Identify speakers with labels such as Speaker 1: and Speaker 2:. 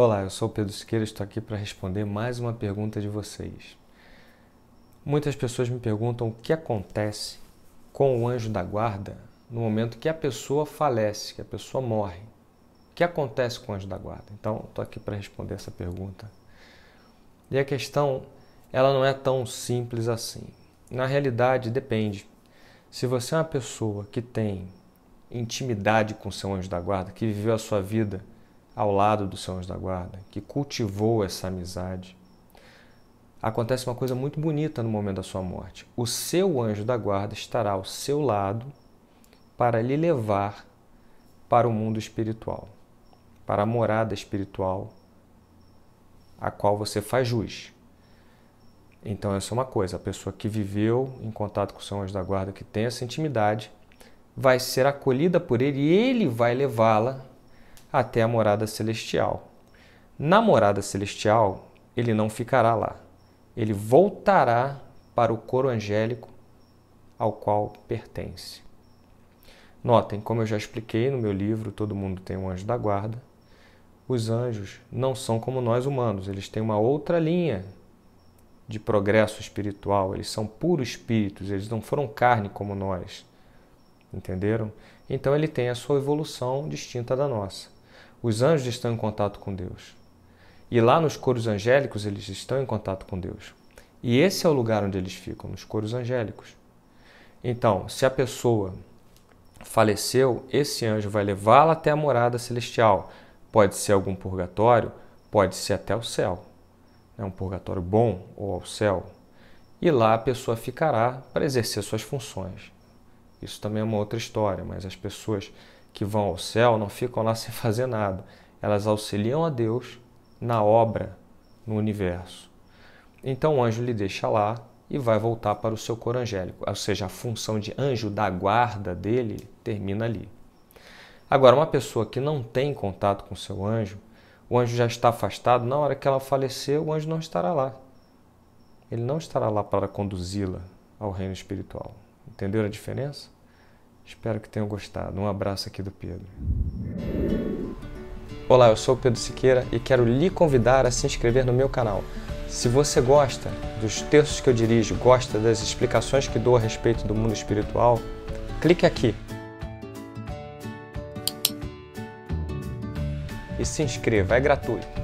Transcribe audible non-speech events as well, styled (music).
Speaker 1: Olá, eu sou o Pedro Siqueira e estou aqui para responder mais uma pergunta de vocês. Muitas pessoas me perguntam o que acontece com o anjo da guarda no momento que a pessoa falece, que a pessoa morre. O que acontece com o anjo da guarda? Então, estou aqui para responder essa pergunta. E a questão, ela não é tão simples assim. Na realidade, depende. Se você é uma pessoa que tem intimidade com seu anjo da guarda, que viveu a sua vida ao lado do seu anjo da guarda, que cultivou essa amizade, acontece uma coisa muito bonita no momento da sua morte. O seu anjo da guarda estará ao seu lado para lhe levar para o mundo espiritual, para a morada espiritual a qual você faz jus. Então, essa é uma coisa. A pessoa que viveu em contato com o seu anjo da guarda, que tem essa intimidade, vai ser acolhida por ele e ele vai levá-la até a morada celestial. Na morada celestial, ele não ficará lá. Ele voltará para o coro angélico ao qual pertence. Notem, como eu já expliquei no meu livro Todo Mundo Tem um Anjo da Guarda, os anjos não são como nós humanos, eles têm uma outra linha de progresso espiritual, eles são puros espíritos, eles não foram carne como nós. Entenderam? Então ele tem a sua evolução distinta da nossa. Os anjos estão em contato com Deus. E lá nos coros angélicos eles estão em contato com Deus. E esse é o lugar onde eles ficam, nos coros angélicos. Então, se a pessoa faleceu, esse anjo vai levá-la até a morada celestial. Pode ser algum purgatório, pode ser até o céu. É um purgatório bom ou ao céu. E lá a pessoa ficará para exercer suas funções. Isso também é uma outra história, mas as pessoas que vão ao céu não ficam lá (laughs) sem fazer nada. Elas auxiliam a Deus na obra no universo. Então o anjo lhe deixa lá e vai voltar para o seu coro angélico, ou seja, a função de anjo da guarda dele termina ali. Agora, uma pessoa que não tem contato com seu anjo, o anjo já está afastado, na hora que ela falecer, o anjo não estará lá. Ele não estará lá para conduzi-la ao reino espiritual. Entenderam a diferença? Espero que tenham gostado. Um abraço aqui do Pedro. Olá, eu sou o Pedro Siqueira e quero lhe convidar a se inscrever no meu canal. Se você gosta dos textos que eu dirijo, gosta das explicações que dou a respeito do mundo espiritual, clique aqui e se inscreva, é gratuito.